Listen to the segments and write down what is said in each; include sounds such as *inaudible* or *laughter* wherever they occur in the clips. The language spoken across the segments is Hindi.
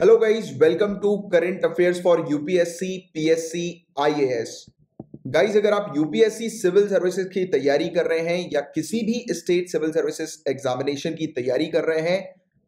Hello guys welcome to current affairs for UPSC PSC IAS guys अगर आप यूपीएससी सिविल सर्विसेज की तैयारी कर रहे हैं या किसी भी स्टेट सिविल सर्विसेज एग्जामिनेशन की तैयारी कर रहे हैं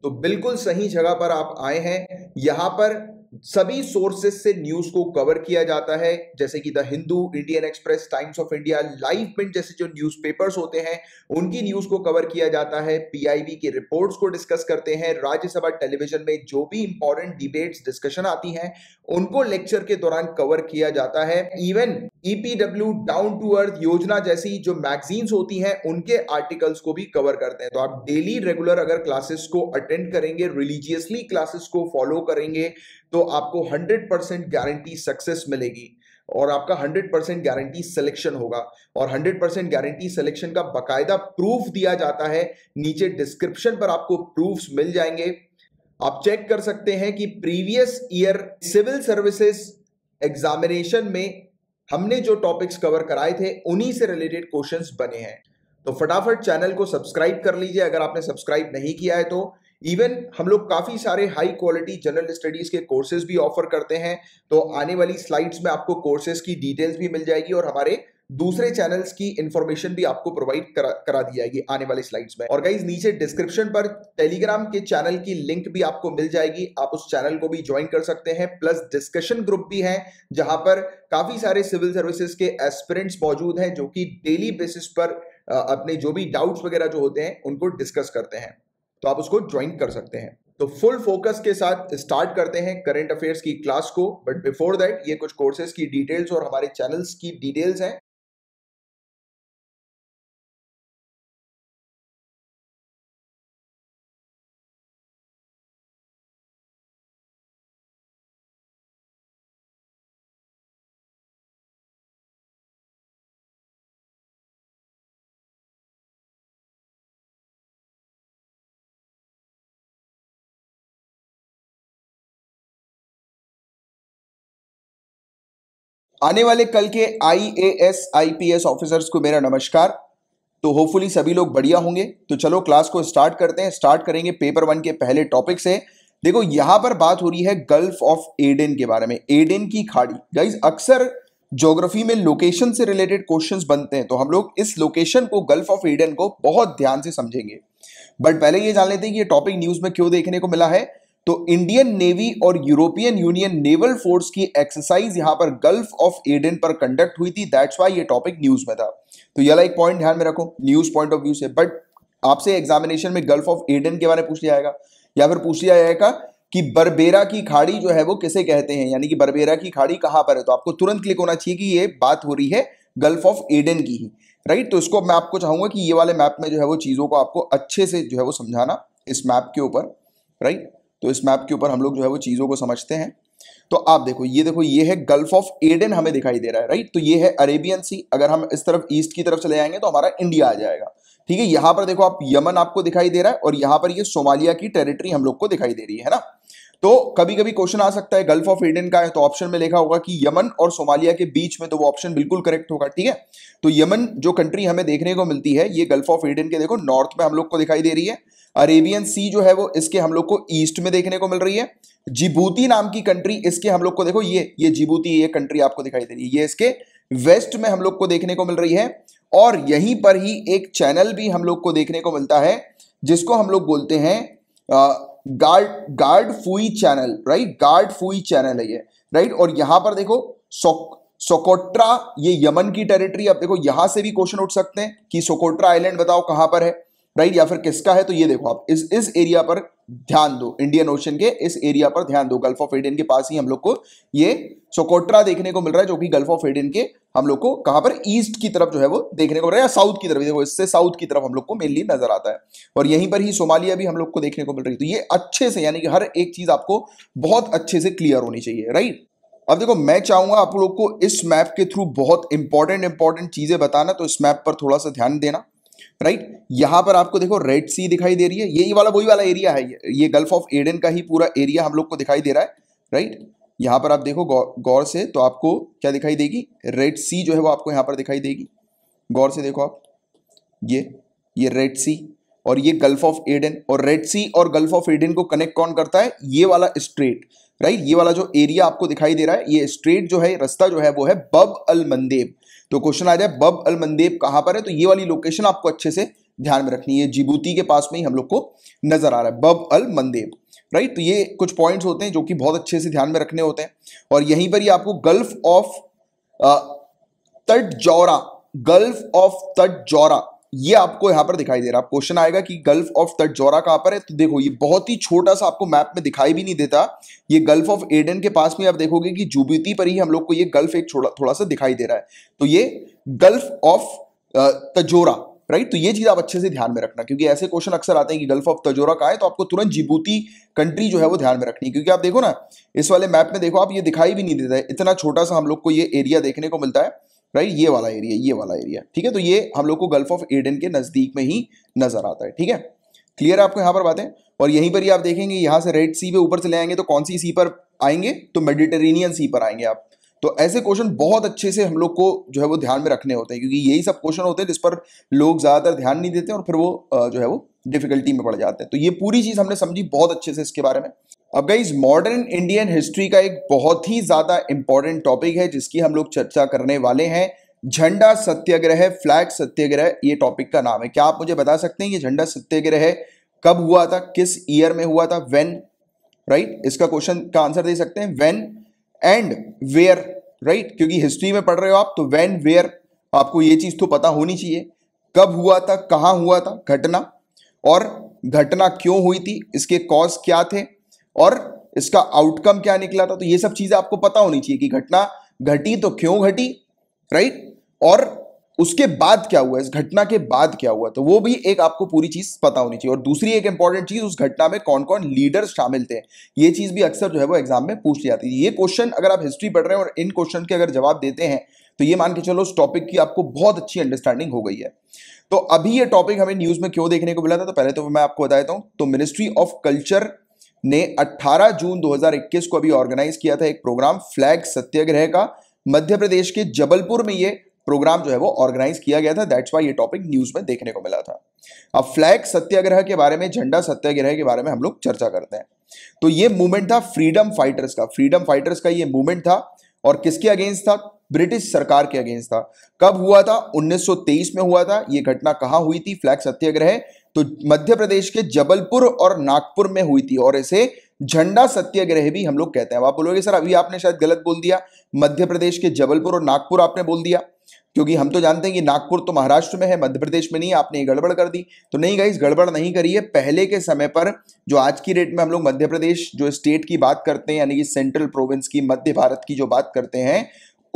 तो बिल्कुल सही जगह पर आप आए हैं यहां पर सभी सोर्सेस से न्यूज को कवर किया जाता है जैसे कि the Hindu Indian Express Times of India live print जैसे जो न्यूज़पेपर्स होते हैं उनकी न्यूज को कवर किया जाता है पीआईबी की रिपोर्ट्स को डिस्कस करते हैं राज्यसभा टेलीविजन में जो भी इंपॉर्टेंट डिबेट्स डिस्कशन आती हैं उनको लेक्चर के दौरान कवर किया जाता है even EPW down to earth Yojana जैसी जो मैगजीन्स होती हैं उनके आर्टिकल्स को भी कवर करते हैं तो आप डेली रेगुलर अगर क्लासेस को अटेंड करेंगे रिलीजियसली क्लासेस को फॉलो करेंगे तो आपको 100 परसेंट गारंटी सक्सेस मिलेगी और आपका 100 परसेंट गारंटी सिलेक्शन होगा और 100 परसेंट गारंटी सिलेक्शन का बकायदा प्रूफ दिया जाता है नीचे डिस्क्रिप्शन पर आपको प्रूफ्स मिल जाएंगे आप चेक कर सकते हैं कि previous year civil services examination में हमने जो टॉपिक्स कवर कराए थे उन्हीं से रिलेटेड क्वेश्चंस बने हैं तो फटाफट चैनल को सब्सक्राइब कर लीजिए अगर आपने सब्सक्राइब नहीं किया है तो इवन हम लोग काफ़ी सारे हाई क्वालिटी जनरल स्टडीज़ के कोर्सेज भी ऑफर करते हैं तो आने वाली स्लाइड्स में आपको कोर्सेज की डिटेल्स भी मिल जाएगी और हमारे दूसरे चैनल्स की इंफॉर्मेशन भी आपको प्रोवाइड करा करा दी जाएगी आने वाले स्लाइड्स में और गाइज नीचे डिस्क्रिप्शन पर टेलीग्राम के चैनल की लिंक भी आपको मिल जाएगी आप उस चैनल को भी ज्वाइन कर सकते हैं प्लस डिस्कशन ग्रुप भी है जहां पर काफी सारे सिविल सर्विसेज के एस्पिरेंट्स मौजूद हैं जो कि डेली बेसिस पर अपने जो भी डाउट्स वगैरह जो होते हैं उनको डिस्कस करते हैं तो आप उसको ज्वाइन कर सकते हैं तो फुल फोकस के साथ स्टार्ट करते हैं करंट अफेयर्स की क्लास को बट बिफोर दैट ये कुछ कोर्सेज की डिटेल्स और हमारे चैनल्स की डिटेल्स हैं आने वाले कल के आईएएस आईपीएस ऑफिसर्स को मेरा नमस्कार तो होपफुली सभी लोग बढ़िया होंगे तो चलो क्लास को स्टार्ट करते हैं स्टार्ट करेंगे पेपर वन के पहले टॉपिक से देखो यहां पर बात हो रही है गल्फ ऑफ एडेन के बारे में एडेन की खाड़ी गाइज अक्सर ज्योग्राफी में लोकेशन से रिलेटेड क्वेश्चंस बनते हैं तो हम लोग इस लोकेशन को गल्फ ऑफ एडन को बहुत ध्यान से समझेंगे बट पहले ये जान लेते हैं कि ये टॉपिक न्यूज में क्यों देखने को मिला है तो इंडियन नेवी और यूरोपियन यूनियन नेवल फोर्स की एक्सरसाइज यहां पर गल्फ ऑफ एडन पर कंडक्ट हुई थी दैट्स वाई ये टॉपिक न्यूज में था तो यह एक पॉइंट ध्यान में रखो न्यूज पॉइंट ऑफ व्यू से बट आपसे एग्जामिनेशन में गल्फ ऑफ एडन के बारे में पूछ लिया जाएगा या फिर पूछ लिया जाएगा कि बरबेरा की खाड़ी जो है वो किसे कहते हैं यानी कि बरबेरा की खाड़ी कहां पर है तो आपको तुरंत क्लिक होना चाहिए कि ये बात हो रही है गल्फ ऑफ एडन की ही राइट तो इसको मैं आपको चाहूंगा कि ये वाले मैप में जो है वो चीज़ों को आपको अच्छे से जो है वो समझाना इस मैप के ऊपर राइट तो इस मैप के ऊपर हम लोग जो है वो चीज़ों को समझते हैं तो आप देखो ये देखो ये है गल्फ ऑफ एडन हमें दिखाई दे रहा है राइट तो ये है अरेबियन सी अगर हम इस तरफ ईस्ट की तरफ चले जाएंगे तो हमारा इंडिया आ जाएगा ठीक है यहां पर देखो आप यमन आपको दिखाई दे रहा है और यहां पर ये सोमालिया की टेरिटरी हम लोग को दिखाई दे रही है ना तो कभी कभी क्वेश्चन आ सकता है गल्फ ऑफ एडन का है तो ऑप्शन में लिखा होगा कि यमन और सोमालिया के बीच में तो वो ऑप्शन बिल्कुल करेक्ट होगा ठीक है तो यमन जो कंट्री हमें देखने को मिलती है ये गल्फ ऑफ एडन के देखो नॉर्थ में हम लोग को दिखाई दे रही है अरेबियन सी जो है वो इसके हम लोग को ईस्ट में देखने को मिल रही है जिबूती नाम की कंट्री इसके हम लोग को देखो ये ये जिबूती ये कंट्री आपको दिखाई दे रही है ये इसके वेस्ट में हम लोग को देखने को मिल रही है और यहीं पर ही एक चैनल भी हम लोग को देखने को मिलता है जिसको हम लोग बोलते हैं guard Guardafui Channel right Guardafui Channel है ये राइट और यहां पर देखो सोकोट्रा ये यमन की टेरिटरी आप देखो यहां से भी क्वेश्चन उठ सकते हैं कि सोकोट्रा आइलैंड बताओ कहां पर है राइट या फिर किसका है तो ये देखो आप इस इस एरिया पर ध्यान दो इंडियन ओशन के इस एरिया पर ध्यान दो गल्फ ऑफ एडियन के पास ही हम लोग को ये सोकोट्रा देखने को मिल रहा है जो कि गल्फ ऑफ एडियन के हम लोग को कहां पर ईस्ट की तरफ जो है वो देखने को मिल रहा है या साउथ की तरफ देखो इससे साउथ की तरफ हम लोग को मेनली नजर आता है और यहीं पर ही सोमालिया भी हम लोग को देखने को मिल रही है तो ये अच्छे से यानी कि हर एक चीज आपको बहुत अच्छे से क्लियर होनी चाहिए राइट अब देखो मैं चाहूंगा आप लोग को इस मैप के थ्रू बहुत इंपॉर्टेंट इंपॉर्टेंट चीजें बताना तो इस मैप पर थोड़ा सा ध्यान देना राइट यहां पर आपको देखो रेड सी दिखाई दे रही है यही वाला वही वाला एरिया है ये गल्फ ऑफ एडन का ही पूरा एरिया हम लोग को दिखाई दे रहा है राइट यहाँ पर आप देखो गौर से तो आपको क्या दिखाई देगी रेड सी जो है वो आपको यहाँ पर दिखाई देगी गौर से देखो आप ये ये रेड सी और ये गल्फ ऑफ एडन और रेड सी और गल्फ ऑफ एडन को कनेक्ट कौन करता है ये वाला स्ट्रेट राइट ये वाला जो एरिया आपको दिखाई दे रहा है ये स्ट्रेट जो है रास्ता जो है वो है बब अल मंदेब तो क्वेश्चन आ जाए बब अल मंदेब कहां पर है तो ये वाली लोकेशन आपको अच्छे से ध्यान में रखनी है जिबूती के पास में ही हम लोग को नजर आ रहा है बब अल मंदेब राइट तो ये कुछ पॉइंट होते हैं जो कि बहुत अच्छे से ध्यान में रखने होते हैं और यहीं पर ही आपको गल्फ ऑफ तट जौरा गल्फ ऑफ तट जौरा ये आपको यहां पर दिखाई दे रहा है क्वेश्चन आएगा कि गल्फ ऑफ तटजोरा कहां पर है तो देखो ये बहुत ही छोटा सा आपको मैप में दिखाई भी नहीं देता ये गल्फ ऑफ एडन के पास में आप देखोगे कि जुबीती पर ही हम लोग को ये गल्फ एक थोड़ा थोड़ा सा दिखाई दे रहा है तो ये गल्फ ऑफ तजोरा राइट तो ये चीज आप अच्छे से ध्यान में रखना क्योंकि ऐसे क्वेश्चन अक्सर आते हैं कि गल्फ ऑफ तजोरा का है तो आपको तुरंत जिबूती कंट्री जो है वो ध्यान में रखनी है क्योंकि आप देखो ना इस वाले मैप में देखो आप ये दिखाई भी नहीं देता है इतना छोटा सा हम लोग को ये एरिया देखने को मिलता है राइट ये वाला एरिया ये वाला एरिया ठीक है तो ये हम लोग को गल्फ ऑफ एडन के नज़दीक में ही नज़र आता है ठीक है क्लियर है आपको यहाँ पर बातें और यहीं पर ही आप देखेंगे यहाँ से रेड सी पे ऊपर से ले आएंगे तो कौन सी सी पर आएंगे तो मेडिटेरेनियन सी पर आएंगे आप तो ऐसे क्वेश्चन बहुत अच्छे से हम लोग को जो है वो ध्यान में रखने होते हैं क्योंकि यही सब क्वेश्चन होते हैं जिस पर लोग ज़्यादातर ध्यान नहीं देते और फिर वो जो है वो डिफिकल्टी में पड़ जाते हैं तो ये पूरी चीज़ हमने समझी बहुत अच्छे से इसके बारे में अब गाइज मॉडर्न इंडियन हिस्ट्री का एक बहुत ही ज़्यादा इंपॉर्टेंट टॉपिक है जिसकी हम लोग चर्चा करने वाले हैं झंडा सत्याग्रह फ्लैग सत्याग्रह ये टॉपिक का नाम है क्या आप मुझे बता सकते हैं ये झंडा सत्याग्रह कब हुआ था किस ईयर में हुआ था वेन राइट right? इसका क्वेश्चन का आंसर दे सकते हैं वेन एंड वेयर राइट क्योंकि हिस्ट्री में पढ़ रहे हो आप तो वेन वेयर आपको ये चीज तो पता होनी चाहिए कब हुआ था कहाँ हुआ था घटना और घटना क्यों हुई थी इसके कॉज क्या थे और इसका आउटकम क्या निकला था तो ये सब चीजें आपको पता होनी चाहिए कि घटना घटी तो क्यों घटी राइट और उसके बाद क्या हुआ इस घटना के बाद क्या हुआ तो वो भी एक आपको पूरी चीज पता होनी चाहिए और दूसरी एक इंपॉर्टेंट चीज उस घटना में कौन कौन लीडर शामिल थे ये चीज भी अक्सर जो है वो एग्जाम में पूछ ली जाती है ये क्वेश्चन अगर आप हिस्ट्री पढ़ रहे हैं और इन क्वेश्चन के अगर जवाब देते हैं तो ये मान के चलो उस टॉपिक की आपको बहुत अच्छी अंडरस्टैंडिंग हो गई है तो अभी ये टॉपिक हमें न्यूज़ में क्यों देखने को मिला था तो पहले तो मैं आपको बता देता हूं तो मिनिस्ट्री ऑफ कल्चर ने 18 जून 2021 को अभी ऑर्गेनाइज किया था एक प्रोग्राम फ्लैग सत्याग्रह का मध्य प्रदेश के जबलपुर में ये प्रोग्राम जो है वो ऑर्गेनाइज किया गया था दैट्स वाई ये टॉपिक न्यूज में देखने को मिला था अब फ्लैग सत्याग्रह के बारे में झंडा सत्याग्रह के बारे में हम लोग चर्चा करते हैं तो ये मूवमेंट था फ्रीडम फाइटर्स का फ्रीडम फाइटर्स का ये मूवमेंट था और किसके अगेंस्ट था ब्रिटिश सरकार के अगेंस्ट था कब हुआ था 1923 में हुआ था यह घटना कहां हुई थी फ्लैग सत्याग्रह तो मध्य प्रदेश के जबलपुर और नागपुर में हुई थी और इसे झंडा सत्याग्रह भी हम लोग कहते हैं आप बोलोगे सर अभी आपने शायद गलत बोल दिया मध्य प्रदेश के जबलपुर और नागपुर आपने बोल दिया क्योंकि हम तो जानते हैं कि नागपुर तो महाराष्ट्र में है मध्य प्रदेश में नहीं है आपने गड़बड़ कर दी तो नहीं गाइस गड़बड़ नहीं करी है पहले के समय पर जो आज की डेट में हम लोग मध्य प्रदेश जो स्टेट की बात करते हैं यानी कि सेंट्रल प्रोविंस की मध्य भारत की जो बात करते हैं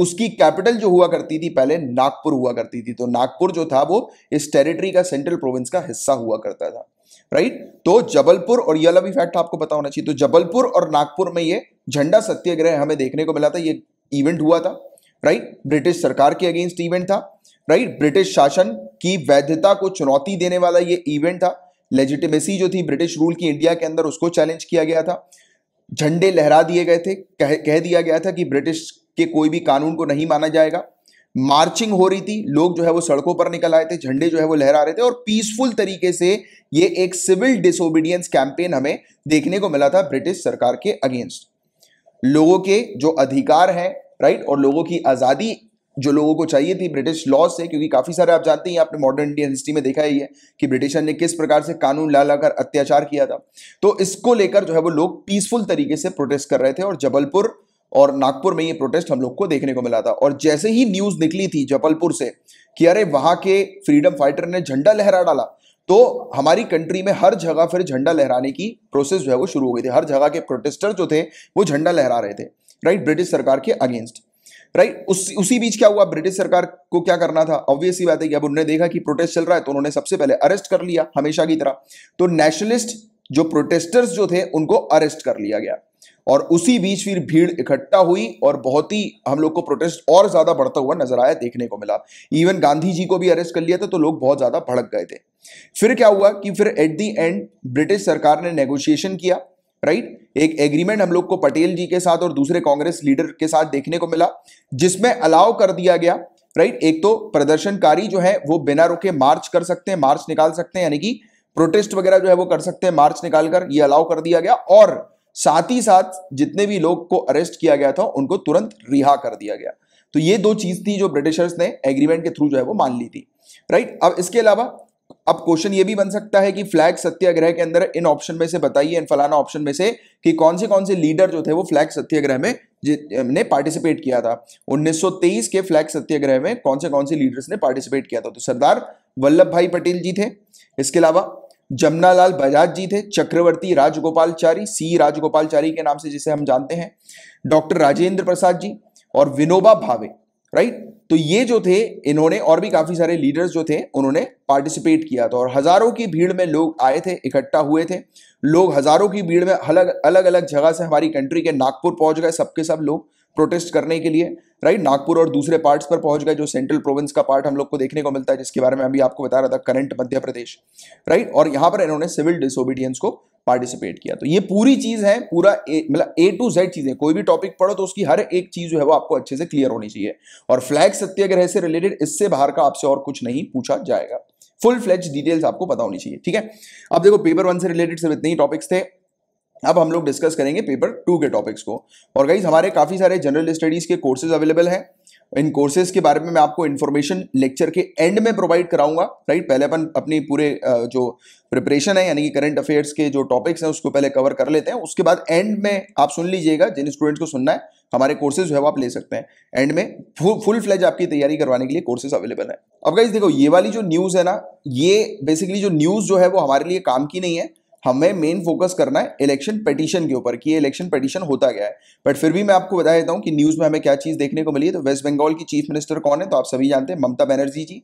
उसकी कैपिटल जो हुआ करती थी पहले नागपुर हुआ करती थी तो नागपुर जो था वो इस टेरिटरी का सेंट्रल प्रोविंस का हिस्सा हुआ करता था राइट तो जबलपुर और यह वाला फैक्ट आपको पता होना चाहिए तो जबलपुर और नागपुर में ये झंडा सत्याग्रह हमें देखने को मिला था ये इवेंट हुआ था राइट ब्रिटिश सरकार के अगेंस्ट इवेंट था राइट ब्रिटिश शासन की वैधता को चुनौती देने वाला ये इवेंट था लेजिटिमेसी जो थी ब्रिटिश रूल की इंडिया के अंदर उसको चैलेंज किया गया था झंडे लहरा दिए गए थे कह, कह दिया गया था कि ब्रिटिश के कोई भी कानून को नहीं माना जाएगा मार्चिंग हो रही थी लोग जो है वो सड़कों पर निकल आए थे झंडे जो है वो लहरा रहे थे और पीसफुल तरीके से ये एक सिविल डिसोबीडियंस कैंपेन हमें देखने को मिला था ब्रिटिश सरकार के अगेंस्ट लोगों के जो अधिकार हैं राइट और लोगों की आज़ादी जो लोगों को चाहिए थी ब्रिटिश लॉ से क्योंकि काफ़ी सारे आप जानते हैं आपने मॉडर्न इंडियन हिस्ट्री में देखा ही है कि ब्रिटिशर ने किस प्रकार से कानून ला लाकर अत्याचार किया था तो इसको लेकर जो है वो लोग पीसफुल तरीके से प्रोटेस्ट कर रहे थे और जबलपुर और नागपुर में ये प्रोटेस्ट हम लोग को देखने को मिला था और जैसे ही न्यूज निकली थी जबलपुर से कि अरे वहां के फ्रीडम फाइटर ने झंडा लहरा डाला तो हमारी कंट्री में हर जगह फिर झंडा लहराने की प्रोसेस जो है वो शुरू हो गई थी हर जगह के प्रोटेस्टर जो थे वो झंडा लहरा रहे थे राइट ब्रिटिश सरकार के अगेंस्ट राइट उस उसी बीच क्या हुआ ब्रिटिश सरकार को क्या करना था ऑब्वियस ही बात है कि अब उन्होंने देखा कि प्रोटेस्ट चल रहा है तो उन्होंने सबसे पहले अरेस्ट कर लिया हमेशा की तरह तो नेशनलिस्ट जो प्रोटेस्टर्स जो थे उनको अरेस्ट कर लिया गया और उसी बीच फिर भीड़ इकट्ठा हुई और बहुत ही हम लोग को प्रोटेस्ट और ज़्यादा बढ़ता हुआ नजर आया देखने को मिला इवन गांधी जी को भी अरेस्ट कर लिया था तो लोग बहुत ज़्यादा भड़क गए थे फिर क्या हुआ कि फिर एट दी एंड ब्रिटिश सरकार ने नेगोशिएशन किया राइट right? एक एग्रीमेंट हम लोग को पटेल जी के साथ और दूसरे कांग्रेस लीडर के साथ देखने को मिला जिसमें अलाउ कर दिया गया राइट right? एक तो प्रदर्शनकारी जो है वो बिना रुके मार्च कर सकते हैं मार्च निकाल सकते हैं यानी कि प्रोटेस्ट वगैरह जो है वो कर सकते हैं मार्च निकालकर ये अलाउ कर दिया गया और साथ ही साथ जितने भी लोग को अरेस्ट किया गया था उनको तुरंत रिहा कर दिया गया तो ये दो चीज थी जो ब्रिटिशर्स ने एग्रीमेंट के थ्रू जो है वो मान ली थी राइट अब इसके अलावा अब क्वेश्चन ये भी बन सकता है कि फ्लैग सत्याग्रह के अंदर इन ऑप्शन में से बताइए इन फलाना ऑप्शन में से कि कौन से कौन से लीडर जो थे वो फ्लैग सत्याग्रह में ने पार्टिसिपेट किया था 1923 के फ्लैग सत्याग्रह में कौन से कौन से लीडर्स ने पार्टिसिपेट किया था तो सरदार वल्लभ भाई पटेल जी थे इसके अलावा जमनालाल बजाज जी थे चक्रवर्ती राजगोपालचारी सी राजगोपालचारी के नाम से जिसे हम जानते हैं डॉक्टर राजेंद्र प्रसाद जी और विनोबा भावे राइट तो ये जो थे इन्होंने और भी काफी सारे लीडर्स जो थे उन्होंने पार्टिसिपेट किया था और हजारों की भीड़ में लोग आए थे इकट्ठा हुए थे लोग हजारों की भीड़ में अलग अलग अलग जगह से हमारी कंट्री के नागपुर पहुंच गए सबके सब लोग प्रोटेस्ट करने के लिए राइट नागपुर और दूसरे पार्ट्स पर पहुंच गए जो सेंट्रल प्रोविंस का पार्ट हम लोग को देखने को मिलता है जिसके बारे में अभी आपको बता रहा था करंट मध्य प्रदेश राइट और यहां पर इन्होंने सिविल डिसोबीडियंस को पार्टिसिपेट किया तो ये पूरी चीज है पूरा मतलब ए टू जेड चीजें कोई भी टॉपिक पढ़ो तो उसकी हर एक चीज जो है वो आपको अच्छे से क्लियर होनी चाहिए और फ्लैग सत्याग्रह से रिलेटेड इससे बाहर का आपसे और कुछ नहीं पूछा जाएगा फुल फ्लेज डिटेल्स आपको पता होनी चाहिए ठीक है अब देखो पेपर वन से रिलेटेड सिर्फ इतने ही टॉपिक्स थे अब हम लोग डिस्कस करेंगे पेपर टू के टॉपिक्स को और गाइज हमारे काफ़ी सारे जनरल स्टडीज़ के कोर्सेज अवेलेबल हैं इन कोर्सेज के बारे में मैं आपको इन्फॉर्मेशन लेक्चर के एंड में प्रोवाइड कराऊंगा राइट पहले अपन अपनी पूरे जो प्रिपरेशन है यानी कि करंट अफेयर्स के जो टॉपिक्स हैं उसको पहले कवर कर लेते हैं उसके बाद एंड में आप सुन लीजिएगा जिन स्टूडेंट्स को सुनना है हमारे कोर्सेज जो है वो आप ले सकते हैं एंड में फुल फुल फ्लैज आपकी तैयारी करवाने के लिए कोर्सेज अवेलेबल है अब गाइज देखो ये वाली जो न्यूज़ है ना ये बेसिकली जो न्यूज़ जो है वो हमारे लिए काम की नहीं है हमें मेन फोकस करना है इलेक्शन पटिशन के ऊपर कि ये इलेक्शन पटिशन होता गया है बट फिर भी मैं आपको बता देता हूँ कि न्यूज़ में हमें क्या चीज़ देखने को मिली है तो वेस्ट बंगाल की चीफ मिनिस्टर कौन है तो आप सभी जानते हैं ममता बनर्जी जी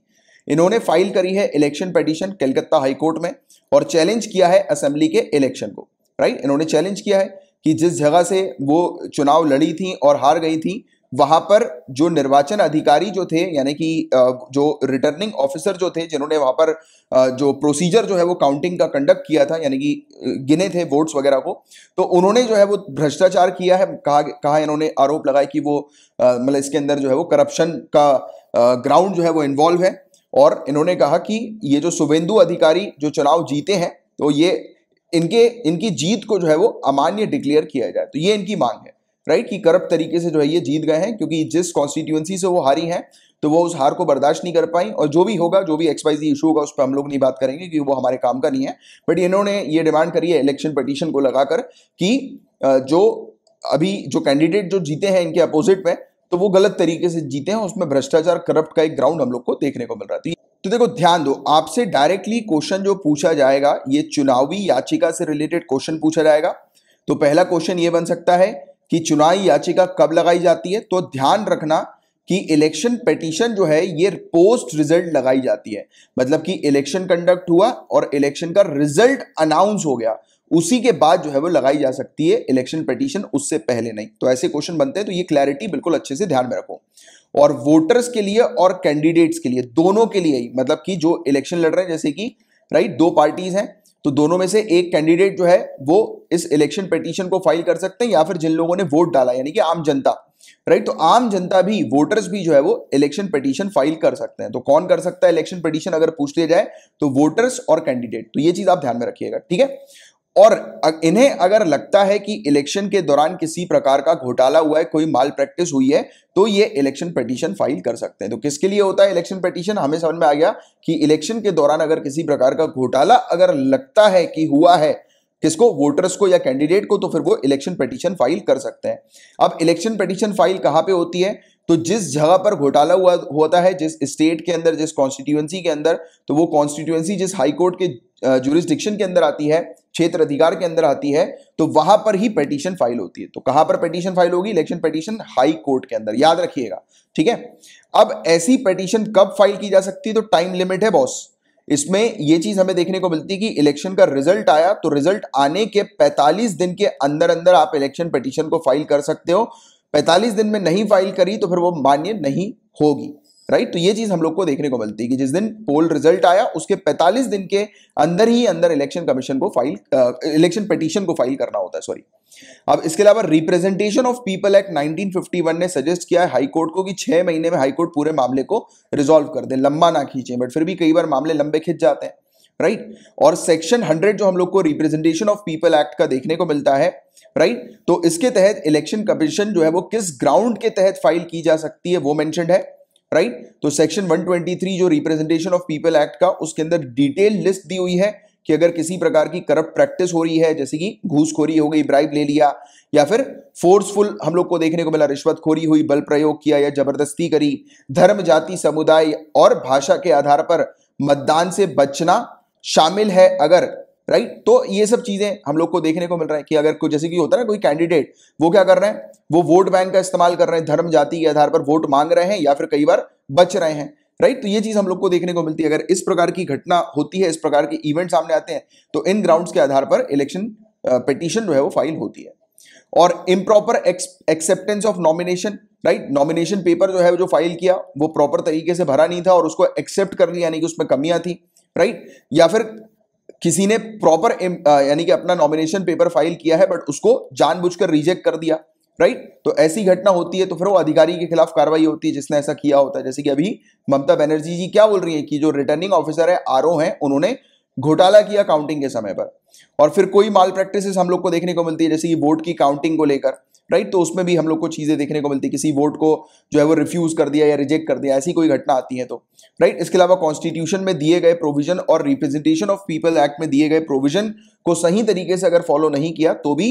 इन्होंने फाइल करी है इलेक्शन पटिशन कलकत्ता हाईकोर्ट में और चैलेंज किया है असेंबली के इलेक्शन को राइट इन्होंने चैलेंज किया है कि जिस जगह से वो चुनाव लड़ी थी और हार गई थी वहां पर जो निर्वाचन अधिकारी जो थे यानी कि जो रिटर्निंग ऑफिसर जो थे जिन्होंने वहां पर जो प्रोसीजर जो है वो काउंटिंग का कंडक्ट किया था यानी कि गिने थे वोट्स वगैरह को तो उन्होंने जो है वो भ्रष्टाचार किया है कहा कहा इन्होंने आरोप लगाया कि वो मतलब इसके अंदर जो है वो करप्शन का ग्राउंड जो है वो इन्वॉल्व है और इन्होंने कहा कि ये जो शुभेंदु अधिकारी जो चुनाव जीते हैं तो ये इनके इनकी जीत को जो है वो अमान्य डिक्लेयर किया जाए तो ये इनकी मांग है राइट कि करप्ट तरीके से जो है ये जीत गए हैं क्योंकि जिस कॉन्स्टिट्यूएंसी से वो हारी हैं तो वो उस हार को बर्दाश्त नहीं कर पाई और जो भी होगा जो भी एक्सपाइजी इशू होगा उस पर हम लोग नहीं बात करेंगे क्योंकि वो हमारे काम का नहीं है बट इन्होंने ये डिमांड करी है इलेक्शन पटिशन को लगाकर कि जो अभी जो कैंडिडेट जो जीते हैं इनके अपोजिट में तो वो गलत तरीके से जीते हैं उसमें भ्रष्टाचार करप्ट का एक ग्राउंड हम लोग को देखने को मिल रहा है तो, तो देखो ध्यान दो आपसे डायरेक्टली क्वेश्चन जो पूछा जाएगा ये चुनावी याचिका से रिलेटेड क्वेश्चन पूछा जाएगा तो पहला क्वेश्चन ये बन सकता है कि चुनावी याचिका कब लगाई जाती है तो ध्यान रखना कि इलेक्शन पिटीशन जो है ये पोस्ट रिजल्ट लगाई जाती है मतलब कि इलेक्शन कंडक्ट हुआ और इलेक्शन का रिजल्ट अनाउंस हो गया उसी के बाद जो है वो लगाई जा सकती है इलेक्शन पिटीशन उससे पहले नहीं तो ऐसे क्वेश्चन बनते हैं तो ये क्लैरिटी बिल्कुल अच्छे से ध्यान में रखो और वोटर्स के लिए और कैंडिडेट्स के लिए दोनों के लिए ही मतलब कि जो इलेक्शन लड़ रहे हैं जैसे कि राइट दो पार्टीज हैं तो दोनों में से एक कैंडिडेट जो है वो इस इलेक्शन पिटीशन को फाइल कर सकते हैं या फिर जिन लोगों ने वोट डाला यानी कि आम जनता राइट तो आम जनता भी वोटर्स भी जो है वो इलेक्शन पिटीशन फाइल कर सकते हैं तो कौन कर सकता है इलेक्शन पिटीशन अगर पूछ लिया जाए तो वोटर्स और कैंडिडेट तो ये चीज आप ध्यान में रखिएगा ठीक है और इन्हें अगर लगता है कि इलेक्शन के दौरान किसी प्रकार का घोटाला हुआ है कोई माल प्रैक्टिस हुई है तो ये इलेक्शन पटिशन फाइल कर सकते हैं तो किसके लिए होता है इलेक्शन पटिशन हमें समझ में आ गया कि इलेक्शन के दौरान अगर किसी प्रकार का घोटाला अगर लगता है कि हुआ है किसको वोटर्स को या कैंडिडेट को तो फिर वो इलेक्शन पटिशन फाइल कर सकते हैं अब इलेक्शन पटिशन फाइल कहाँ पे होती है तो जिस जगह पर घोटाला हुआ होता है जिस स्टेट के अंदर जिस कॉन्स्टिट्यूएंसी के अंदर तो वो कॉन्स्टिट्यूएंसी जिस कोर्ट के जुरिस्डिक्शन के अंदर आती है क्षेत्र अधिकार के अंदर आती है तो वहां पर ही पेटीशन फाइल होती है तो कहां पर पटिशन फाइल होगी इलेक्शन पटिशन हाई कोर्ट के अंदर याद रखिएगा ठीक है अब ऐसी पटिशन कब फाइल की जा सकती है तो टाइम लिमिट है बॉस इसमें यह चीज हमें देखने को मिलती है कि इलेक्शन का रिजल्ट आया तो रिजल्ट आने के 45 दिन के अंदर अंदर आप इलेक्शन पटिशन को फाइल कर सकते हो पैंतालीस दिन में नहीं फाइल करी तो फिर वो मान्य नहीं होगी राइट तो ये चीज हम लोग को देखने को मिलती है कि जिस दिन पोल रिजल्ट आया उसके 45 दिन के अंदर ही अंदर इलेक्शन कमीशन को फाइल इलेक्शन पिटीशन को फाइल करना होता है सॉरी अब इसके अलावा रिप्रेजेंटेशन ऑफ पीपल एक्ट 1951 ने सजेस्ट किया है हाईकोर्ट को कि छह महीने में हाईकोर्ट पूरे मामले को रिजोल्व कर दे लंबा ना खींचे बट फिर भी कई बार मामले लंबे खिंच जाते हैं राइट और सेक्शन हंड्रेड जो हम लोग को रिप्रेजेंटेशन ऑफ पीपल एक्ट का देखने को मिलता है राइट तो इसके तहत इलेक्शन कमीशन जो है वो किस ग्राउंड के तहत फाइल की जा सकती है वो मैंशनड है राइट right? तो सेक्शन 123 जो रिप्रेजेंटेशन ऑफ पीपल एक्ट का उसके अंदर डिटेल लिस्ट दी हुई है कि अगर किसी प्रकार की करप्ट प्रैक्टिस हो रही है जैसे कि घूसखोरी हो गई ब्राइब ले लिया या फिर फोर्सफुल हम लोग को देखने को मिला रिश्वतखोरी हुई बल प्रयोग किया या जबरदस्ती करी धर्म जाति समुदाय और भाषा के आधार पर मतदान से बचना शामिल है अगर राइट तो ये सब चीजें हम लोग को देखने को मिल रहा है कि अगर कोई जैसे कि होता है ना कोई कैंडिडेट वो क्या कर रहे हैं वो वोट बैंक का इस्तेमाल कर रहे हैं धर्म जाति के आधार पर वोट मांग रहे हैं या फिर कई बार बच रहे हैं राइट तो ये चीज हम लोग को देखने को मिलती है अगर इस प्रकार की घटना होती है इस प्रकार के इवेंट सामने आते हैं तो इन ग्राउंड के आधार पर इलेक्शन पिटिशन जो है वो फाइल होती है और improper acceptance of nomination right nomination paper जो है जो फाइल किया वो प्रॉपर तरीके से भरा नहीं था और उसको एक्सेप्ट कर लिया यानी कि उसमें कमियां थी राइट right? या फिर किसी ने प्रॉपर यानी कि अपना नॉमिनेशन पेपर फाइल किया है बट उसको जानबूझकर रिजेक्ट कर दिया राइट तो ऐसी घटना होती है तो फिर वो अधिकारी के खिलाफ कार्रवाई होती है जिसने ऐसा किया होता है जैसे कि अभी ममता बनर्जी जी क्या बोल रही है कि जो रिटर्निंग ऑफिसर है आर है उन्होंने घोटाला किया काउंटिंग के समय पर और फिर कोई माल प्रैक्टिस हम लोग को देखने को मिलती है जैसे कि वोट की काउंटिंग को लेकर राइट तो उसमें भी हम लोग को चीज़ें देखने को मिलती किसी वोट को जो है वो रिफ्यूज़ कर दिया या रिजेक्ट कर दिया ऐसी कोई घटना आती है तो राइट इसके अलावा कॉन्स्टिट्यूशन में दिए गए प्रोविजन और रिप्रेजेंटेशन ऑफ पीपल एक्ट में दिए गए प्रोविजन को सही तरीके से अगर फॉलो नहीं किया तो भी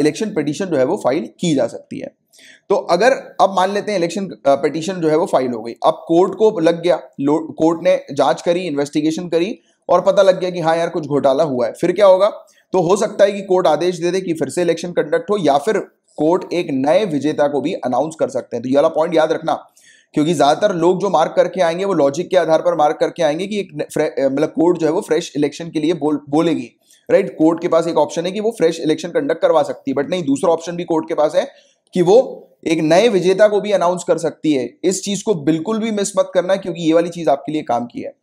इलेक्शन पिटिशन जो है वो फाइल की जा सकती है तो अगर अब मान लेते हैं इलेक्शन पिटिशन जो है वो फाइल हो गई अब कोर्ट को लग गया कोर्ट ने जांच करी इन्वेस्टिगेशन करी और पता लग गया कि हाँ यार कुछ घोटाला हुआ है फिर क्या होगा तो हो सकता है कि कोर्ट आदेश दे दे कि फिर से इलेक्शन कंडक्ट हो या फिर कोर्ट एक नए विजेता को भी अनाउंस कर सकते हैं तो ये वाला पॉइंट याद रखना क्योंकि ज्यादातर लोग जो मार्क करके आएंगे वो लॉजिक के आधार पर मार्क करके आएंगे कि एक मतलब कोर्ट जो है वो फ्रेश इलेक्शन के लिए बोल बोलेगी राइट right? कोर्ट के पास एक ऑप्शन है कि वो फ्रेश इलेक्शन कंडक्ट करवा सकती है बट नहीं दूसरा ऑप्शन भी कोर्ट के पास है कि वो एक नए विजेता को भी अनाउंस कर सकती है इस चीज को बिल्कुल भी मिस मत करना क्योंकि ये वाली चीज आपके लिए काम की है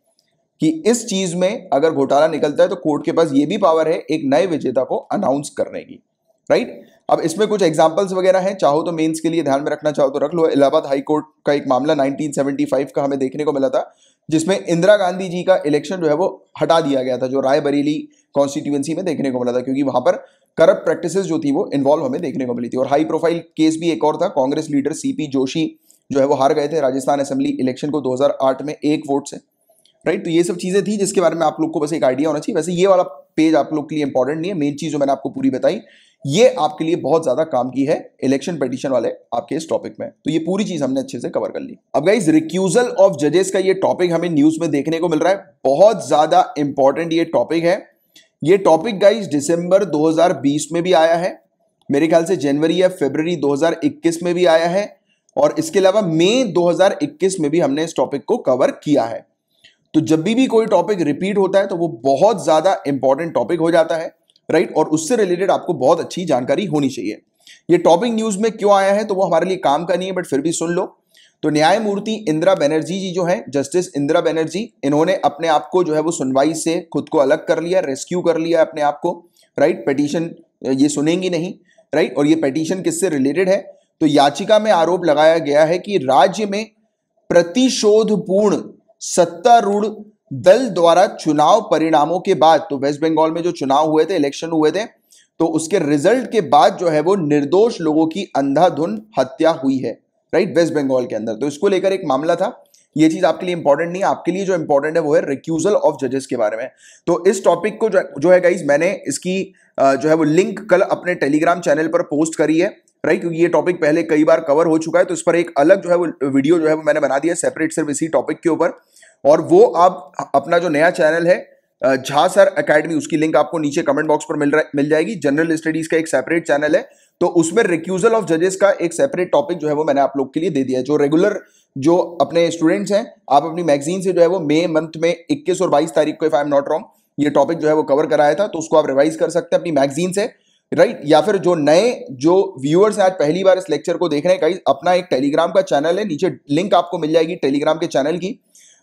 कि इस चीज में अगर घोटाला निकलता है तो कोर्ट के पास ये भी पावर है एक नए विजेता को अनाउंस करने की राइट अब इसमें कुछ एग्जांपल्स वगैरह हैं चाहो तो मेंस के लिए ध्यान में रखना चाहो तो रख लो इलाहाबाद हाई कोर्ट का एक मामला 1975 का हमें देखने को मिला था जिसमें इंदिरा गांधी जी का इलेक्शन जो है वो हटा दिया गया था जो रायबरेली कॉन्स्टिट्यूएंसी में देखने को मिला था क्योंकि वहां पर करप्ट प्रैक्टिस जो थी वो इन्वॉल्व हमें देखने को मिली थी और हाई प्रोफाइल केस भी एक और था कांग्रेस लीडर सीपी जोशी जो है वो हार गए थे राजस्थान असेंबली इलेक्शन को 2008 में एक वोट से राइट तो ये सब चीज़ें थी जिसके बारे में आप लोग को बस एक आइडिया होना चाहिए वैसे ये वाला पेज आप लोग के लिए इंपॉर्टेंट नहीं है मेन चीज़ जो मैंने आपको पूरी बताई ये आपके लिए बहुत ज़्यादा काम की है इलेक्शन पिटिशन वाले आपके इस टॉपिक में तो ये पूरी चीज़ हमने अच्छे से कवर कर ली अब गाइज रिक्यूजल ऑफ जजेस का ये टॉपिक हमें न्यूज़ में देखने को मिल रहा है बहुत ज़्यादा इंपॉर्टेंट ये टॉपिक है ये टॉपिक गाइज दिसंबर 2020 में भी आया है मेरे ख्याल से जनवरी या फेबररी 2021 में भी आया है और इसके अलावा मई 2021 में भी हमने इस टॉपिक को कवर किया है तो जब भी भी कोई टॉपिक रिपीट होता है तो वो बहुत ज़्यादा इंपॉर्टेंट टॉपिक हो जाता है राइट और उससे रिलेटेड आपको बहुत अच्छी जानकारी होनी चाहिए ये टॉपिक न्यूज़ में क्यों आया है तो वो हमारे लिए काम का नहीं है बट फिर भी सुन लो तो न्यायमूर्ति इंदिरा बैनर्जी जी जो है जस्टिस इंदिरा बैनर्जी इन्होंने अपने आप को जो है वो सुनवाई से खुद को अलग कर लिया रेस्क्यू कर लिया अपने आप को राइट पेटीशन ये सुनेंगी नहीं राइट और ये पेटीशन किससे रिलेटेड है तो याचिका में आरोप लगाया गया है कि राज्य में प्रतिशोधपूर्ण सत्तारूढ़ दल द्वारा चुनाव परिणामों के बाद तो वेस्ट बंगाल में जो चुनाव हुए थे इलेक्शन हुए थे तो उसके रिजल्ट के बाद जो है वो निर्दोष लोगों की अंधाधुन हत्या हुई है राइट वेस्ट बंगाल के अंदर तो इसको लेकर एक मामला था ये चीज आपके लिए इंपॉर्टेंट नहीं आपके लिए जो इंपॉर्टेंट है वो है रिक्यूजल ऑफ जजेस के बारे में तो इस टॉपिक को जो, जो है गाइज मैंने इसकी जो है वो लिंक कल अपने टेलीग्राम चैनल पर पोस्ट करी है राइट क्योंकि ये टॉपिक पहले कई बार कवर हो चुका है तो इस पर एक अलग जो है वो वीडियो जो है वो मैंने बना दिया सेपरेट सिर्फ इसी टॉपिक के ऊपर और वो आप अपना जो नया चैनल है झा सर अकेडमी उसकी लिंक आपको नीचे कमेंट बॉक्स पर मिल रहा मिल जाएगी जनरल स्टडीज का एक सेपरेट चैनल है तो उसमें रिक्यूजल ऑफ जजेस का एक सेपरेट टॉपिक जो है वो मैंने आप लोग के लिए दे दिया है जो रेगुलर जो अपने स्टूडेंट्स हैं आप अपनी मैगजीन से जो है वो मे मंथ में इक्कीस और बाईस तारीख को if I am not wrong ये टॉपिक जो है वो कवर कराया था तो उसको आप रिवाइज कर सकते हैं अपनी मैगजीन से राइट या फिर जो नए जो व्यूअर्स हैं आज पहली बार इस लेक्चर को देख रहे हैं अपना एक टेलीग्राम का चैनल है नीचे लिंक आपको मिल जाएगी टेलीग्राम के चैनल की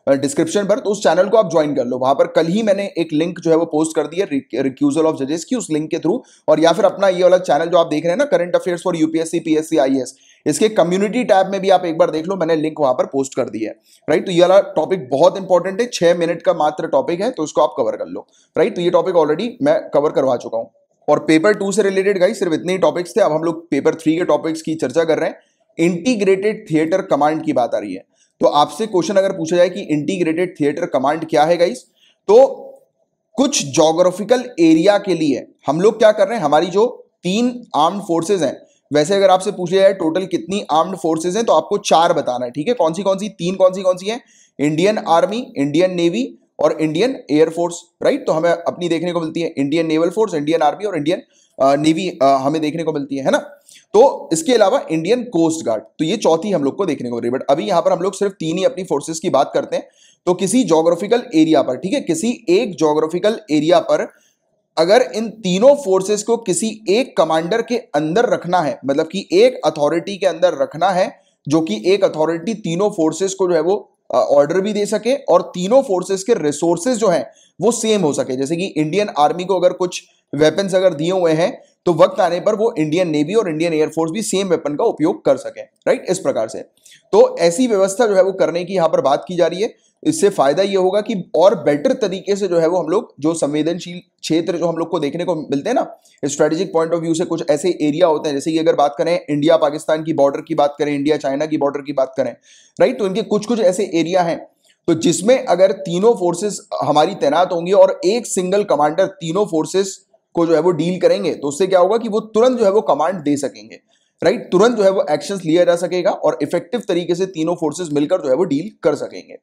डिस्क्रिप्शन पर तो उस चैनल को आप ज्वाइन कर लो वहां पर कल ही मैंने एक लिंक जो है वो पोस्ट कर दिया रिक्यूजल ऑफ जजेस की उस लिंक के थ्रू और या फिर अपना ये वाला चैनल जो आप देख रहे हैं ना current affairs for UPSC PSC IAS इसके कम्युनिटी टैब में भी आप एक बार देख लो मैंने लिंक वहां पर पोस्ट कर दी है राइट तो ये वाला टॉपिक बहुत इंपॉर्टेंट है छह मिनट का मात्र टॉपिक है तो उसको आप कवर कर लो राइट तो ये टॉपिक ऑलरेडी मैं कवर करवा चुका हूँ और पेपर टू से रिलेटेड गाई सिर्फ इतने ही टॉपिक्स थे अब हम लोग पेपर थ्री के टॉपिक्स की चर्चा कर रहे हैं इंटीग्रेटेड थिएटर कमांड की बात आ रही है तो आपसे क्वेश्चन अगर पूछा जाए कि इंटीग्रेटेड थिएटर कमांड क्या है गाइस तो कुछ जोग्राफिकल एरिया के लिए हम लोग क्या कर रहे हैं हमारी जो तीन आर्म्ड फोर्सेज हैं वैसे अगर आपसे पूछा जाए टोटल कितनी आर्म्ड फोर्सेज हैं तो आपको चार बताना है ठीक है कौन सी कौन सी तीन कौन सी कौन सी है इंडियन आर्मी इंडियन नेवी और इंडियन एयरफोर्स राइट तो हमें अपनी देखने को मिलती है Indian naval force Indian Army और इंडियन नेवी हमें देखने को मिलती है, है ना तो इसके अलावा इंडियन कोस्ट गार्ड तो ये चौथी हम लोग को देखने को मिल रही है बट अभी यहां पर हम लोग सिर्फ तीन ही अपनी फोर्सेस की बात करते हैं तो किसी जोग्राफिकल एरिया पर ठीक है किसी एक जोग्राफिकल एरिया पर अगर इन तीनों फोर्सेस को किसी एक कमांडर के अंदर रखना है मतलब कि एक अथॉरिटी के अंदर रखना है जो कि एक अथॉरिटी तीनों फोर्सेस को जो है वो ऑर्डर भी दे सके और तीनों फोर्सेस के रिसोर्सेज जो है वो सेम हो सके जैसे कि इंडियन आर्मी को अगर कुछ वेपन्स अगर दिए हुए हैं तो वक्त आने पर वो इंडियन नेवी और इंडियन एयरफोर्स भी सेम वेपन का उपयोग कर सके राइट इस प्रकार से तो ऐसी व्यवस्था जो है वो करने की यहाँ पर बात की जा रही है इससे फायदा ये होगा कि और बेटर तरीके से जो है वो हम लोग जो संवेदनशील क्षेत्र जो हम लोग को देखने को मिलते हैं ना स्ट्रेटेजिक पॉइंट ऑफ व्यू से कुछ ऐसे एरिया होते हैं जैसे कि अगर बात करें इंडिया पाकिस्तान की बॉर्डर की बात करें इंडिया चाइना की बॉर्डर की बात करें राइट तो इनके कुछ कुछ ऐसे एरिया हैं तो जिसमें अगर तीनों फोर्सेस हमारी तैनात होंगी और एक सिंगल कमांडर तीनों फोर्सेस को जो है वो डील करेंगे तो उससे क्या होगा कि वो तुरंत जो है वो कमांड दे सकेंगे राइट तुरंत जो है वो एक्शन लिया जा सकेगा और इफेक्टिव तरीके से तीनों फोर्सेज मिलकर जो है वो डील कर सकेंगे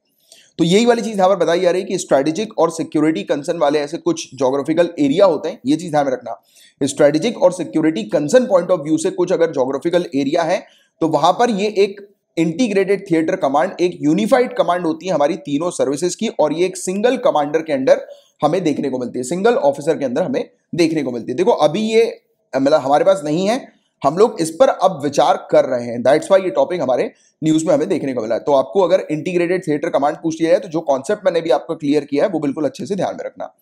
तो यही वाली चीज़ यहां पर बताई जा रही है कि स्ट्रेटेजिक और सिक्योरिटी कंसर्न वाले ऐसे कुछ जोग्राफिकल एरिया होते हैं ये चीज़ ध्यान में रखना स्ट्रेटेजिक और security concern point of view से कुछ अगर जोग्राफिकल एरिया है तो वहां पर ये एक इंटीग्रेटेड थिएटर कमांड एक यूनिफाइड कमांड होती है हमारी तीनों सर्विसेज की और ये एक सिंगल कमांडर के अंदर हमें देखने को मिलती है सिंगल ऑफिसर के अंदर हमें देखने को मिलती है देखो अभी ये मतलब हमारे पास नहीं है हम लोग इस पर अब विचार कर रहे हैं दैट्स वाई ये टॉपिक हमारे न्यूज में हमें देखने को मिला है तो आपको अगर इंटीग्रेटेड थिएटर कमांड पूछ लिया है तो जो कॉन्सेप्ट मैंने भी आपको क्लियर किया है वो बिल्कुल अच्छे से ध्यान में रखना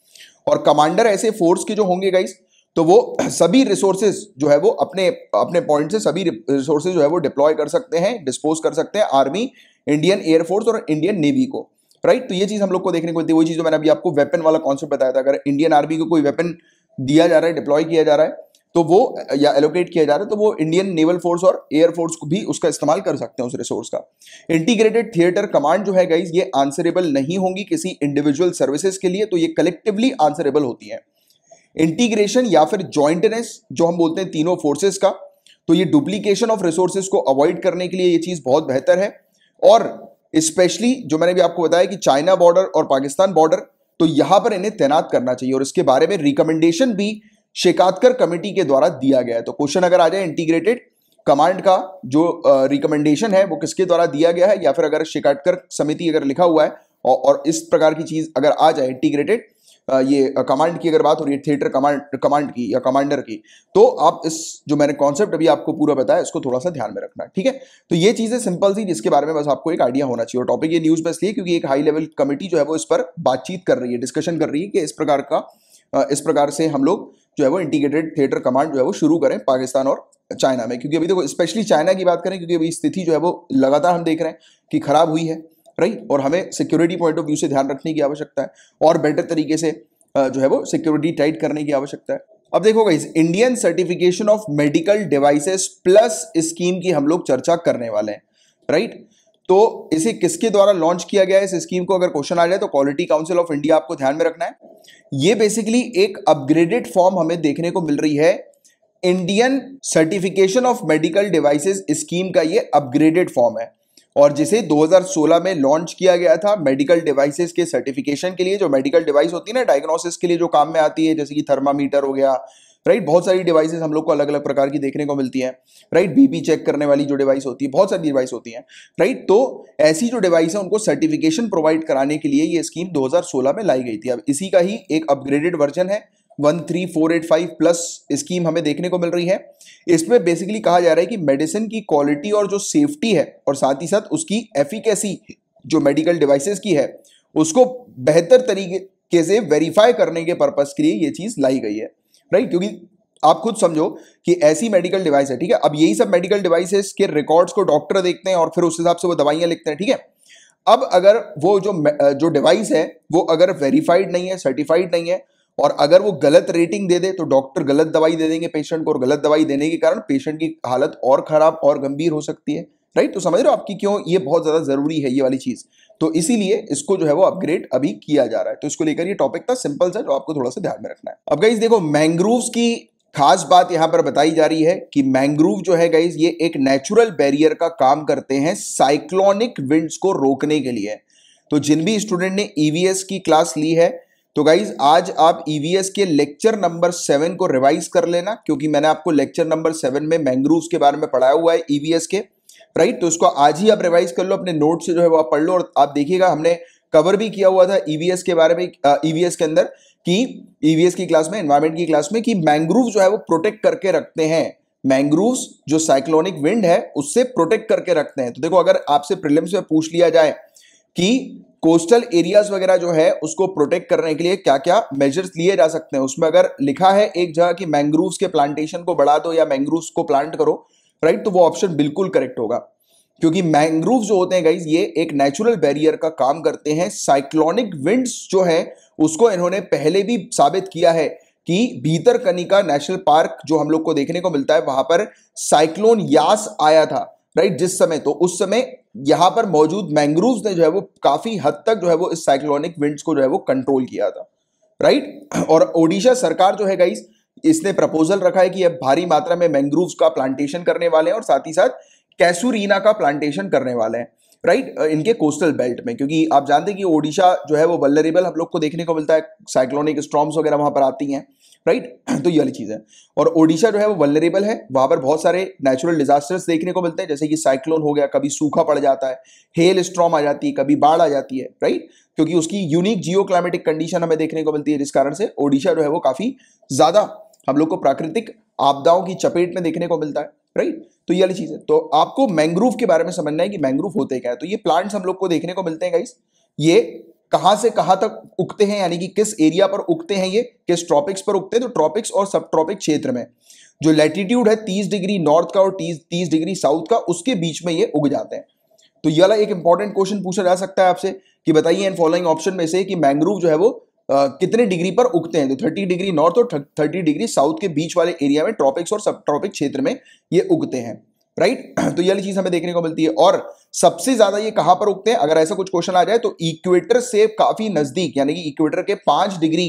और कमांडर ऐसे फोर्स के जो होंगे गाइस तो वो सभी रिसोर्सेज जो है वो अपने अपने पॉइंट से सभी रिसोर्सेज जो है वो डिप्लॉय कर सकते हैं डिस्पोज कर सकते हैं आर्मी इंडियन एयरफोर्स और इंडियन नेवी को राइट तो ये चीज़ हम लोग को देखने को मिलती है वही चीज़ मैंने अभी आपको वेपन वाला कॉन्सेप्ट बताया था अगर इंडियन आर्मी को कोई वेपन दिया जा रहा है डिप्लॉय किया जा रहा है तो वो या एलोकेट किया जा रहा है तो वो इंडियन नेवल फोर्स और एयरफोर्स को भी उसका इस्तेमाल कर सकते हैं उस रिसोर्स का इंटीग्रेटेड थिएटर कमांड जो है गाइज ये आंसरेबल नहीं होंगी किसी इंडिविजुअल सर्विसेज के लिए तो ये कलेक्टिवली आंसरेबल होती है इंटीग्रेशन या फिर ज्वाइंटनेस जो हम बोलते हैं तीनों फोर्सेस का तो ये डुप्लीकेशन ऑफ रिसोर्सेज को अवॉइड करने के लिए ये चीज़ बहुत बेहतर है और स्पेशली जो मैंने भी आपको बताया कि चाइना बॉर्डर और पाकिस्तान बॉर्डर तो यहां पर इन्हें तैनात करना चाहिए और इसके बारे में रिकमेंडेशन भी शेकातकर कमेटी के द्वारा दिया गया है तो क्वेश्चन अगर आ जाए इंटीग्रेटेड कमांड का जो रिकमेंडेशन है वो किसके द्वारा दिया गया है या फिर अगर शिकायतकर समिति अगर लिखा हुआ है और, और इस प्रकार की चीज अगर आ जाए इंटीग्रेटेड ये कमांड की अगर बात हो रही है थिएटर कमांड कमांड की या कमांडर की तो आप इस जो मैंने कॉन्सेप्ट अभी आपको पूरा बताया इसको थोड़ा सा ध्यान में रखना ठीक है तो ये चीज़ें सिंपल थी जिसके बारे में बस आपको एक आइडिया होना चाहिए और टॉपिक ये न्यूज़ में इसलिए क्योंकि एक हाई लेवल कमेटी जो है वो इस पर बातचीत कर रही है डिस्कशन कर रही है कि इस प्रकार का इस प्रकार से हम लोग जो है वो इंटीग्रेटेड थिएटर कमांड जो है वो शुरू करें पाकिस्तान और चाइना में क्योंकि अभी देखो स्पेशली चाइना की बात करें क्योंकि अभी स्थिति जो है वो लगातार हम देख रहे हैं कि खराब हुई है राइट और हमें सिक्योरिटी पॉइंट ऑफ व्यू से ध्यान रखने की आवश्यकता है और बेटर तरीके से जो है वो सिक्योरिटी टाइट करने की आवश्यकता है अब देखो guys Indian certification of medical devices plus scheme की हम लोग चर्चा करने वाले हैं राइट तो इसे किसके द्वारा लॉन्च किया गया है इस स्कीम को अगर क्वेश्चन आ जाए तो क्वालिटी काउंसिल ऑफ इंडिया आपको ध्यान में रखना है ये बेसिकली एक अपग्रेडेड फॉर्म हमें देखने को मिल रही है Indian certification of medical devices scheme का ये अपग्रेडेड फॉर्म है और जिसे 2016 में लॉन्च किया गया था मेडिकल डिवाइसेस के सर्टिफिकेशन के लिए जो मेडिकल डिवाइस होती है ना डायग्नोसिस के लिए जो काम में आती है जैसे कि थर्मामीटर हो गया राइट बहुत सारी डिवाइसेस हम लोग को अलग अलग प्रकार की देखने को मिलती हैं राइट बीपी चेक करने वाली जो डिवाइस होती है बहुत सारी डिवाइस होती हैं राइट तो ऐसी जो डिवाइस है उनको सर्टिफिकेशन प्रोवाइड कराने के लिए ये स्कीम 2016 में लाई गई थी अब इसी का ही एक अपग्रेडेड वर्जन है one three four eight five plus scheme हमें देखने को मिल रही है इसमें बेसिकली कहा जा रहा है कि मेडिसिन की क्वालिटी और जो सेफ्टी है और साथ ही साथ उसकी एफिकेसी जो मेडिकल डिवाइसेस की है उसको बेहतर तरीके से वेरीफाई करने के पर्पज के लिए ये चीज़ लाई गई है राइट क्योंकि आप खुद समझो कि ऐसी मेडिकल डिवाइस है ठीक है अब यही सब मेडिकल डिवाइसेस के रिकॉर्ड्स को डॉक्टर देखते हैं और फिर उस हिसाब से वो दवाइयां लिखते हैं ठीक है अब अगर वो जो जो डिवाइस है वो अगर वेरीफाइड नहीं है सर्टिफाइड नहीं है और अगर वो गलत रेटिंग दे दे तो डॉक्टर गलत दवाई दे देंगे पेशेंट को और गलत दवाई देने के कारण पेशेंट की हालत और खराब और गंभीर हो सकती है राइट तो समझ रहे हो आपकी क्यों ये बहुत ज़्यादा ज़रूरी है ये वाली चीज़ तो इसीलिए इसको जो है वो अपग्रेड अभी किया जा रहा है तो इसको लेकर ये टॉपिक था सिंपल सा जो आपको थोड़ा सा ध्यान में रखना है अब गाइज देखो मैंग्रोव्स की खास बात यहां पर बताई जा रही है कि मैंग्रोव जो है गाइज ये एक नेचुरल बैरियर का काम करते हैं साइक्लोनिक विंड्स को रोकने के लिए तो जिन भी स्टूडेंट ने ईवीएस e की क्लास ली है तो गाइज आज आप ईवीएस e के लेक्चर नंबर सेवन को रिवाइज कर लेना क्योंकि मैंने आपको लेक्चर नंबर सेवन में मैंग्रूव के बारे में पढ़ाया हुआ है ईवीएस e के राइट तो उसको आज ही आप रिवाइज कर लो अपने नोट से जो है वो आप पढ़ लो और आप देखिएगा हमने कवर भी किया हुआ था ईवीएस e के बारे में ईवीएस के अंदर कि ईवीएस की क्लास में एनवायरमेंट की क्लास में कि मैंग्रूव जो है वो प्रोटेक्ट करके रखते हैं मैंग्रोव्स जो साइक्लोनिक विंड है उससे प्रोटेक्ट करके रखते हैं तो देखो अगर आपसे प्रिलिम्स में पूछ लिया जाए कि कोस्टल एरियाज वगैरह जो है उसको प्रोटेक्ट करने के लिए क्या क्या मेजर्स लिए जा सकते हैं उसमें अगर लिखा है एक जगह कि मैंग्रूव्स के प्लांटेशन को बढ़ा दो या मैंग्रोव्स को प्लांट करो राइट तो वो ऑप्शन बिल्कुल करेक्ट होगा क्योंकि मैंग्रोव जो होते हैं गाइज ये एक नेचुरल बैरियर का काम करते हैं साइक्लोनिक विंड्स जो है उसको इन्होंने पहले भी साबित किया है कि भीतर कनिका नेशनल पार्क जो हम लोग को देखने को मिलता है वहां पर साइक्लोन यास आया था राइट जिस समय तो उस समय यहां पर मौजूद मैंग्रोव ने जो है वो काफी हद तक जो है वो इस साइक्लोनिक विंड्स को जो है वो कंट्रोल किया था राइट और ओडिशा सरकार जो है गाइस इसने प्रपोजल रखा है कि अब भारी मात्रा में मैंग्रोव का प्लांटेशन करने वाले हैं और साथ ही साथ कैसूरीना का प्लांटेशन करने वाले हैं राइट right? Uh, इनके कोस्टल बेल्ट में क्योंकि आप जानते हैं कि ओडिशा जो है वो वल्लरेबल हम लोग को देखने को मिलता है साइक्लोनिक स्ट्रॉम्स वगैरह वहां पर आती हैं राइट right? *clears throat* तो ये वाली चीज़ है और ओडिशा जो है वो वल्लरेबल है वहां पर बहुत सारे नेचुरल डिजास्टर्स देखने को मिलते हैं जैसे कि साइक्लोन हो गया कभी सूखा पड़ जाता है हेल स्ट्रॉम आ जाती है कभी बाढ़ आ जाती है राइट right? क्योंकि उसकी यूनिक जियो क्लाइमेटिक कंडीशन हमें देखने को मिलती है जिस कारण से ओडिशा जो है वो काफ़ी ज़्यादा हम लोग को प्राकृतिक आपदाओं की चपेट में देखने को मिलता है राइट तो ये वाली चीज़ है तो आपको मैंग्रोव के बारे में समझना है कि मैंग्रोव होते क्या है तो ये प्लांट्स हम लोग को देखने को मिलते हैं गाइस ये कहां से कहां तक उगते हैं यानी कि किस एरिया पर उगते हैं ये किस ट्रॉपिक्स पर उगते हैं तो ट्रॉपिक्स और सब ट्रॉपिक क्षेत्र में जो लैटिट्यूड है तीस डिग्री नॉर्थ का और तीस तीस डिग्री साउथ का उसके बीच में ये उग जाते हैं तो ये वाला एक इंपॉर्टेंट क्वेश्चन पूछा जा सकता है आपसे कि बताइए एंड फॉलोइंग ऑप्शन में से कि मैंग्रोव जो है वो कितने डिग्री पर उगते हैं तो 30 डिग्री नॉर्थ और 30 डिग्री साउथ के बीच वाले एरिया में ट्रॉपिक्स और सब ट्रॉपिक क्षेत्र में ये उगते हैं राइट *clears throat* तो ये चीज हमें देखने को मिलती है और सबसे ज्यादा ये कहां पर उगते हैं अगर ऐसा कुछ क्वेश्चन आ जाए तो इक्वेटर से काफी नजदीक यानी कि इक्वेटर के पांच डिग्री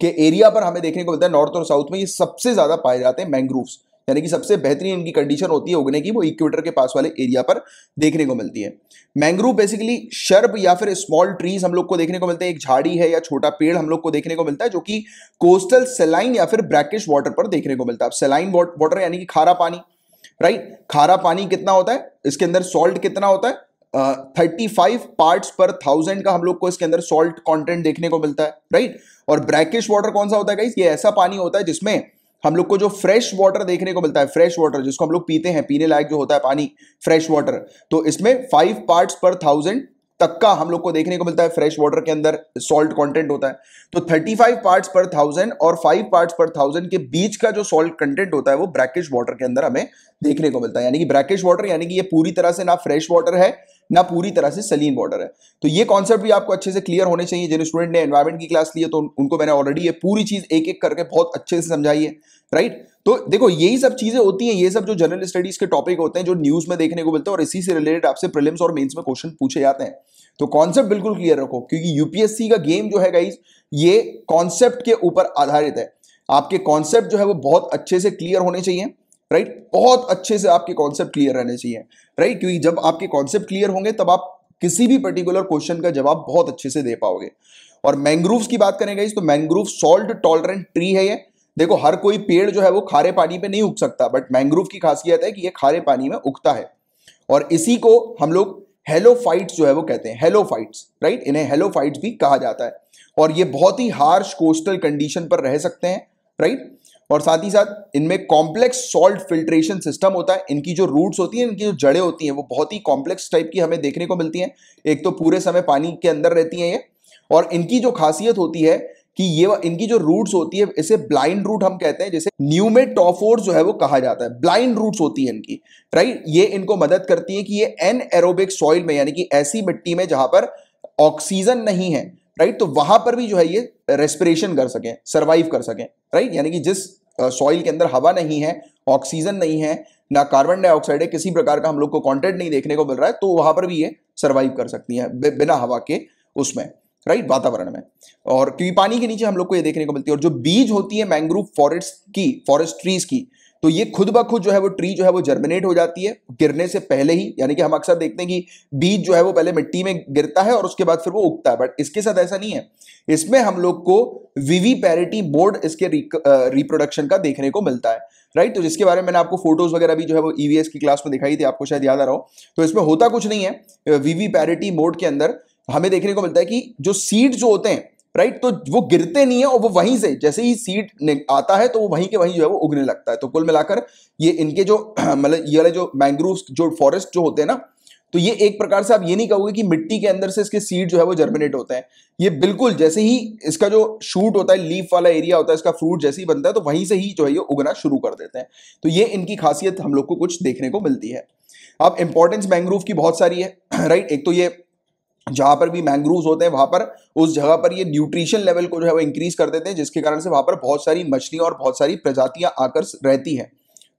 के एरिया पर हमें देखने को मिलता है नॉर्थ और साउथ में ये सबसे ज्यादा पाए जाते हैं मैंग्रोव्स यानी कि सबसे बेहतरीन इनकी कंडीशन होती है उगने की वो इक्वेटर के पास वाले एरिया पर देखने को मिलती है मैंग्रोव बेसिकली शर्ब या फिर स्मॉल ट्रीज हम लोग को देखने को मिलते हैं एक झाड़ी है या छोटा पेड़ हम लोग को देखने को मिलता है जो कि कोस्टल सेलाइन या फिर ब्रैकिश वाटर पर देखने को मिलता है सेलाइन वाटर यानी कि खारा पानी राइट खारा पानी कितना होता है इसके अंदर सॉल्ट कितना होता है thirty five part per thousand का हम लोग को इसके अंदर सॉल्ट कंटेंट देखने को मिलता है राइट right? और ब्रैकिश वाटर कौन सा होता है ये ऐसा पानी होता है जिसमें हम लोग को जो फ्रेश वाटर देखने को मिलता है फ्रेश वाटर जिसको हम लोग पीते हैं पीने लायक जो होता है पानी फ्रेश वाटर तो इसमें फाइव पार्ट्स पर थाउजेंड तक का हम लोग को देखने को मिलता है फ्रेश वाटर के अंदर सॉल्ट कंटेंट होता है तो 35 पार्ट्स पर थाउजेंड और 5 पार्ट्स पर थाउजेंड के बीच का जो सॉल्ट कंटेंट होता है वो ब्रैकिश वाटर के अंदर हमें देखने को मिलता है यानी कि ब्रैकिश वाटर यानी कि ये पूरी तरह से ना फ्रेश वाटर है ना पूरी तरह से सलीन बॉर्डर है तो ये कॉन्सेप्ट भी आपको अच्छे से क्लियर होने चाहिए जिन स्टूडेंट ने एनवायरमेंट की क्लास ली है तो उनको मैंने ऑलरेडी ये पूरी चीज़ एक एक करके बहुत अच्छे से समझाई है राइट तो देखो यही सब चीज़ें होती हैं ये सब जो जनरल स्टडीज के टॉपिक होते हैं जो न्यूज़ में देखने को मिलते हैं और इसी से रिलेटेड आपसे प्रिलिम्स और मेंस में क्वेश्चन पूछे जाते हैं तो कॉन्सेप्ट बिल्कुल क्लियर रखो क्योंकि यूपीएससी का गेम जो है गाइज ये कॉन्सेप्ट के ऊपर आधारित है आपके कॉन्सेप्ट जो है वो बहुत अच्छे से क्लियर होने चाहिए राइट बहुत अच्छे से आपके कॉन्सेप्ट क्लियर रहने चाहिए राइट क्योंकि जब आपके कॉन्सेप्ट क्लियर होंगे तब आप किसी भी पर्टिकुलर क्वेश्चन का जवाब बहुत अच्छे से दे पाओगे और मैंग्रोव्स की बात करें गाइज तो मैंग्रोव सॉल्ट टॉलरेंट ट्री है ये देखो हर कोई पेड़ जो है वो खारे पानी पे नहीं उग सकता बट मैंग्रोव की खासियत है कि ये खारे पानी में उगता है और इसी को हम लोग फाइट्स जो है वो कहते हैं फाइट्स राइट इन्हें हेलोफाइट्स भी कहा जाता है और ये बहुत ही हार्श कोस्टल कंडीशन पर रह सकते हैं राइट और साथ ही साथ इनमें कॉम्प्लेक्स सॉल्ट फिल्ट्रेशन सिस्टम होता है इनकी जो रूट्स होती हैं इनकी जो जड़ें होती हैं वो बहुत ही कॉम्प्लेक्स टाइप की हमें देखने को मिलती हैं एक तो पूरे समय पानी के अंदर रहती हैं ये और इनकी जो खासियत होती है कि ये इनकी जो रूट्स होती है इसे ब्लाइंड रूट हम कहते हैं जैसे न्यूमेटोफोर जो है वो कहा जाता है ब्लाइंड रूट्स होती है इनकी राइट ये इनको मदद करती है कि ये एन एरोबिक सॉइल में यानी कि ऐसी मिट्टी में जहां पर ऑक्सीजन नहीं है राइट तो वहां पर भी जो है ये रेस्पिरेशन कर सकें सर्वाइव कर सकें राइट यानी कि जिस सॉइल के अंदर हवा नहीं है ऑक्सीजन नहीं है ना कार्बन डाइऑक्साइड है किसी प्रकार का हम लोग को कॉन्टेंट नहीं देखने को मिल रहा है तो वहां पर भी ये सर्वाइव कर सकती है बिना हवा के उसमें राइट वातावरण में और क्योंकि पानी के नीचे हम लोग को ये देखने को मिलती है और जो बीज होती है मैंग्रोव फॉरेस्ट की फॉरेस्ट ट्रीज की तो ये खुद ब खुद जो है वो ट्री जो है वो जर्मिनेट हो जाती है गिरने से पहले ही यानी कि हम अक्सर देखते हैं कि बीज जो है वो पहले मिट्टी में गिरता है और उसके बाद फिर वो उगता है बट इसके साथ ऐसा नहीं है इसमें हम लोग को वीवी पैरिटी बोर्ड इसके रिप्रोडक्शन का देखने को मिलता है राइट तो जिसके बारे में मैंने आपको फोटोज वगैरह भी जो है वो ईवीएस e की क्लास में दिखाई थी आपको शायद याद आ रहा हो तो इसमें होता कुछ नहीं है वीवी पैरिटी मोड के अंदर हमें देखने को मिलता है कि जो सीड जो होते हैं राइट तो वो गिरते नहीं है और वो वहीं से जैसे ही सीड आता है तो वो वहीं के वहीं जो है वो उगने लगता है तो कुल मिलाकर ये इनके जो *clears throat* मतलब ये वाले जो मैंग्रोव जो फॉरेस्ट जो होते हैं ना तो ये एक प्रकार से आप ये नहीं कहोगे कि मिट्टी के अंदर से इसके सीड जो है वो जर्मिनेट होते हैं ये बिल्कुल जैसे ही इसका जो शूट होता है लीफ वाला एरिया होता है इसका फ्रूट जैसे ही बनता है तो वहीं से ही जो है ये उगना शुरू कर देते हैं तो ये इनकी खासियत हम लोग को कुछ देखने को मिलती है अब इंपॉर्टेंस मैंग्रोव की बहुत सारी है राइट *clears throat* एक तो ये जहाँ पर भी मैंग्रोव होते हैं वहाँ पर उस जगह पर ये न्यूट्रिशन लेवल को जो है वो इंक्रीज कर देते हैं जिसके कारण से वहाँ पर बहुत सारी मछलियाँ और बहुत सारी प्रजातियाँ आकर रहती हैं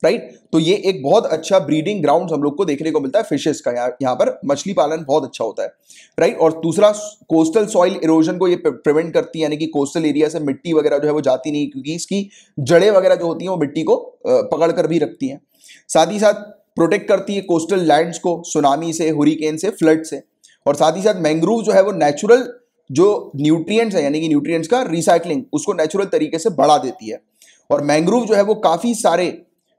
राइट तो ये एक बहुत अच्छा ब्रीडिंग ग्राउंड हम लोग को देखने को मिलता है फिशेस का यहाँ यहाँ पर मछली पालन बहुत अच्छा होता है राइट और दूसरा कोस्टल सॉइल इरोजन को ये प्रिवेंट करती है यानी कि कोस्टल एरिया से मिट्टी वगैरह जो है वो जाती नहीं क्योंकि इसकी जड़ें वगैरह जो होती हैं वो मिट्टी को पकड़ कर भी रखती हैं साथ ही साथ प्रोटेक्ट करती है कोस्टल लैंड्स को सुनामी से हुरिकेन से फ्लड से और साथ ही साथ मैंग्रोव जो है वो नेचुरल जो न्यूट्रिएंट्स है यानी कि न्यूट्रिएंट्स का रिसाइकलिंग उसको नेचुरल तरीके से बढ़ा देती है और मैंग्रोव जो है वो काफ़ी सारे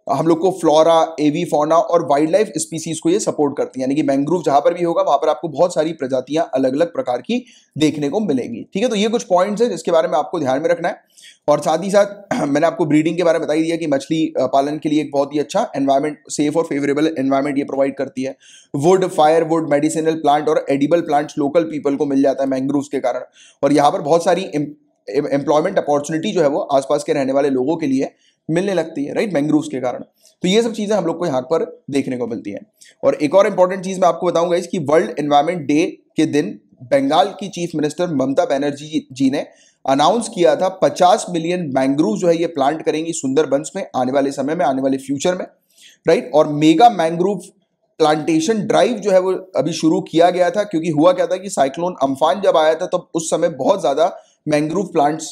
हम लोग को फ्लोरा एवी फोना और वाइल्ड लाइफ स्पीसीज को ये सपोर्ट करती है यानी कि मैंग्रोव जहां पर भी होगा वहां पर आपको बहुत सारी प्रजातियां अलग अलग प्रकार की देखने को मिलेंगी ठीक है तो ये कुछ पॉइंट्स हैं जिसके बारे में आपको ध्यान में रखना है और साथ ही साथ *clears throat* मैंने आपको ब्रीडिंग के बारे में बताई दिया कि मछली पालन के लिए एक बहुत ही अच्छा एनवायरमेंट सेफ और फेवरेबल एनवायरमेंट ये प्रोवाइड करती है wood fire wood medicinal plant और एडिबल प्लांट्स लोकल पीपल को मिल जाता है मैंग्रोव के कारण और यहाँ पर बहुत सारी एम्प्लॉयमेंट अपॉर्चुनिटी जो है वो आसपास के रहने वाले लोगों के लिए मिलने लगती है राइट मैंग्रोव के कारण तो ये सब चीज़ें हम लोग को यहाँ पर देखने को मिलती हैं और एक और इंपॉर्टेंट चीज़ मैं आपको बताऊंगा इसकी वर्ल्ड एनवायरमेंट डे के दिन बंगाल की चीफ मिनिस्टर ममता बनर्जी जी ने अनाउंस किया था 50 मिलियन मैंग्रोव जो है ये प्लांट करेंगी सुंदरबंस में आने वाले समय में आने वाले फ्यूचर में राइट और मेगा मैंग्रोव प्लांटेशन ड्राइव जो है वो अभी शुरू किया गया था क्योंकि हुआ क्या था कि साइक्लोन अम्फान जब आया था तब तो उस समय बहुत ज़्यादा मैंग्रोव प्लांट्स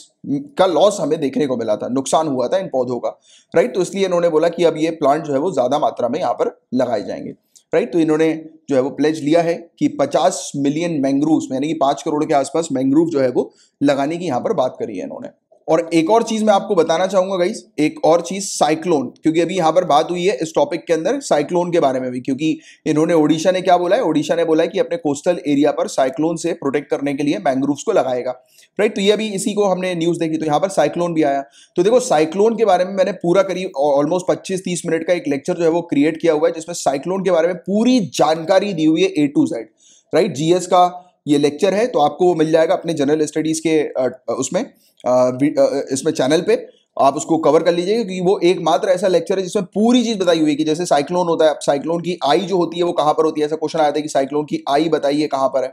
का लॉस हमें देखने को मिला था नुकसान हुआ था इन पौधों का राइट तो इसलिए इन्होंने बोला कि अब ये प्लांट जो है वो ज़्यादा मात्रा में यहाँ पर लगाए जाएंगे राइट तो इन्होंने जो है वो प्लेज लिया है कि 50 मिलियन मैंग्रोव्स यानी कि पाँच करोड़ के आसपास मैंग्रोव जो है वो लगाने की यहाँ पर बात करी है इन्होंने और एक और चीज मैं आपको बताना चाहूंगा गाइज एक और चीज साइक्लोन क्योंकि अभी यहां पर बात हुई है इस टॉपिक के अंदर साइक्लोन के बारे में भी क्योंकि इन्होंने ओडिशा ने क्या बोला है ओडिशा ने बोला है कि अपने कोस्टल एरिया पर साइक्लोन से प्रोटेक्ट करने के लिए मैंग्रोव्स को लगाएगा राइट तो ये अभी इसी को हमने न्यूज देखी तो यहां पर साइक्लोन भी आया तो देखो साइक्लोन के बारे में मैंने पूरा करीब ऑलमोस्ट पच्चीस तीस मिनट का एक लेक्चर जो है वो क्रिएट किया हुआ है जिसमें साइक्लोन के बारे में पूरी जानकारी दी हुई है A to Z right GS का ये लेक्चर है तो आपको वो मिल जाएगा अपने जनरल स्टडीज के उसमें इसमें चैनल पे आप उसको कवर कर लीजिए क्योंकि वो एकमात्र ऐसा लेक्चर है जिसमें पूरी चीज़ बताई हुई है कि जैसे साइक्लोन होता है साइक्लोन की आई जो होती है वो कहां पर होती है ऐसा क्वेश्चन आया था कि साइक्लोन की आई बताइए कहाँ पर है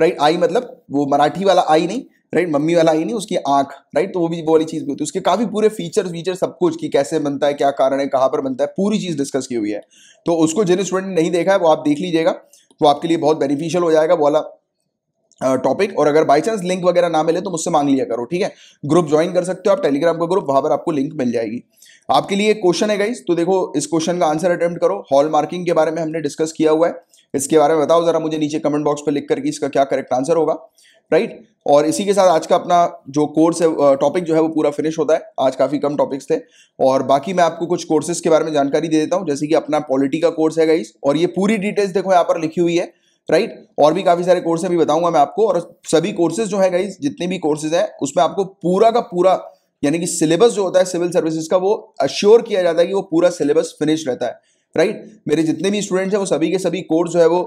राइट आई मतलब वो मराठी वाला आई नहीं राइट मम्मी वाला आई नहीं उसकी आंख राइट तो वो भी वो वाली चीज़ भी होती है उसके काफ़ी पूरे फीचर्स वीचर सब कुछ कि कैसे बनता है क्या कारण है कहाँ पर बनता है पूरी चीज़ डिस्कस की हुई है तो उसको जिन स्टूडेंट ने नहीं देखा है वो आप देख लीजिएगा तो आपके लिए बहुत बेनिफिशियल हो जाएगा वो वाला टॉपिक और अगर बाई चांस लिंक वगैरह ना मिले तो मुझसे मांग लिया करो ठीक है ग्रुप ज्वाइन कर सकते हो आप टेलीग्राम का ग्रुप वहां पर आपको लिंक मिल जाएगी आपके लिए एक क्वेश्चन है गाइस तो देखो इस क्वेश्चन का आंसर अटेम्प्ट करो हॉल मार्किंग के बारे में हमने डिस्कस किया हुआ है इसके बारे में बताओ जरा मुझे नीचे कमेंट बॉक्स पर लिख करके इसका क्या करेक्ट आंसर होगा राइट और इसी के साथ आज का अपना जो कोर्स है टॉपिक जो है वो पूरा फिनिश होता है आज काफ़ी कम टॉपिक्स थे और बाकी मैं आपको कुछ कोर्सेज के बारे में जानकारी दे देता हूँ जैसे कि अपना पॉलिटी का कोर्स है गाइस और ये पूरी डिटेल्स देखो यहाँ पर लिखी हुई है राइट और भी काफ़ी सारे कोर्स अभी बताऊंगा मैं आपको और सभी कोर्सेज जो है गाइज जितने भी कोर्सेज हैं उसमें आपको पूरा का पूरा यानी कि सिलेबस जो होता है सिविल सर्विसेज का वो अश्योर किया जाता है कि वो पूरा सिलेबस फिनिश रहता है राइट मेरे जितने भी स्टूडेंट्स हैं वो सभी के सभी कोर्स जो है वो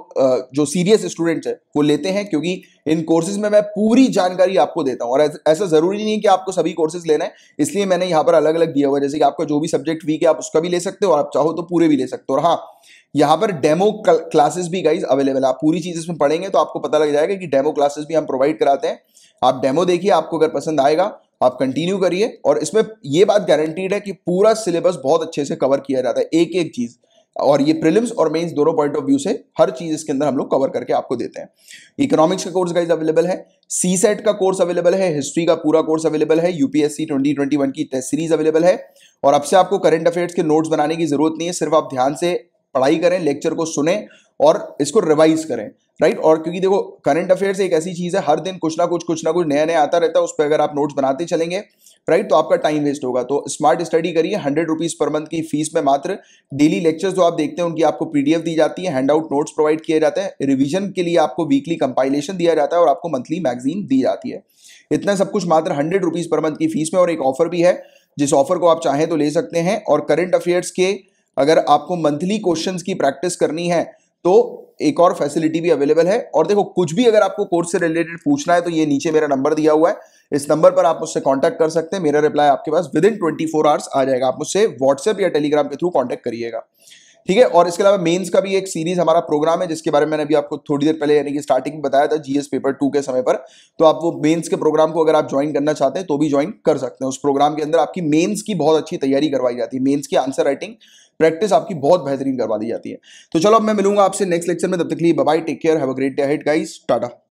जो सीरियस स्टूडेंट्स हैं वो लेते हैं क्योंकि इन कोर्सेज में मैं पूरी जानकारी आपको देता हूँ और ऐसा ज़रूरी नहीं है कि आपको सभी कोर्सेज लेना है इसलिए मैंने यहाँ पर अलग अलग दिया हुआ है जैसे कि आपका जो भी सब्जेक्ट वीक है आप उसका भी ले सकते हो और आप चाहो तो पूरे भी ले सकते हो और हाँ यहाँ पर डेमो क्लासेस भी गाइज अवेलेबल है आप पूरी चीज़ इसमें पढ़ेंगे तो आपको पता लग जाएगा कि डेमो क्लासेस भी हम प्रोवाइड कराते हैं आप डेमो देखिए आपको अगर पसंद आएगा आप कंटिन्यू करिए और इसमें ये बात गारंटीड है कि पूरा सिलेबस बहुत अच्छे से कवर किया जाता है एक एक चीज़ और ये प्रिलिम्स और मेंस दोनों पॉइंट ऑफ व्यू से हर चीज़ इसके अंदर हम लोग कवर करके आपको देते हैं इकोनॉमिक्स का कोर्स गाइज अवेलेबल है सी सेट का कोर्स अवेलेबल है हिस्ट्री का पूरा कोर्स अवेलेबल है यूपीएससी 2021 की टेस्ट सीरीज अवेलेबल है और अब से आपको करंट अफेयर्स के नोट्स बनाने की जरूरत नहीं है सिर्फ आप ध्यान से पढ़ाई करें लेक्चर को सुने और इसको रिवाइज करें राइट और क्योंकि देखो करंट अफेयर्स एक ऐसी चीज़ है हर दिन कुछ ना कुछ कुछ ना कुछ नया नया आता रहता है उस पर अगर आप नोट्स बनाते चलेंगे राइट तो आपका टाइम वेस्ट होगा तो स्मार्ट स्टडी करिए हंड्रेड रुपीज़ पर मंथ की फीस में मात्र डेली लेक्चर्स जो आप देखते हैं उनकी आपको पीडीएफ दी जाती है हैंड आउट नोट्स प्रोवाइड किए जाते हैं रिविजन के लिए आपको वीकली कंपाइलेशन दिया जाता है और आपको मंथली मैगजीन दी जाती है इतना सब कुछ मात्र हंड्रेड रुपीज़ पर मंथ की फीस में और एक ऑफर भी है जिस ऑफर को आप चाहें तो ले सकते हैं और करंट अफेयर्स के अगर आपको मंथली क्वेश्चन की प्रैक्टिस करनी है तो एक और फैसिलिटी भी अवेलेबल है और देखो कुछ भी अगर आपको कोर्स से रिलेटेड पूछना है तो ये नीचे मेरा नंबर दिया हुआ है इस नंबर पर आप मुझसे कांटेक्ट कर सकते हैं मेरा रिप्लाई आपके पास within twenty four hours आ जाएगा आप मुझसे व्हाट्सएप या टेलीग्राम के थ्रू कांटेक्ट करिएगा ठीक है और इसके अलावा मेंस का भी एक सीरीज हमारा प्रोग्राम है जिसके बारे में मैंने अभी आपको थोड़ी देर पहले यानी कि स्टार्टिंग में बताया था जीएस पेपर टू के समय पर तो आप वो मेंस के प्रोग्राम को अगर आप ज्वाइन करना चाहते हैं तो भी ज्वाइन कर सकते हैं उस प्रोग्राम के अंदर आपकी मेन्स की बहुत अच्छी तैयारी करवाई जाती है मेन्स की आंसर राइटिंग प्रैक्टिस आपकी बहुत बेहतरीन करवा दी जाती है तो चलो अब मैं मिलूंगा आपसे नेक्स्ट लेक्चर में तब तक लिए bye take care have a great day head guys Tata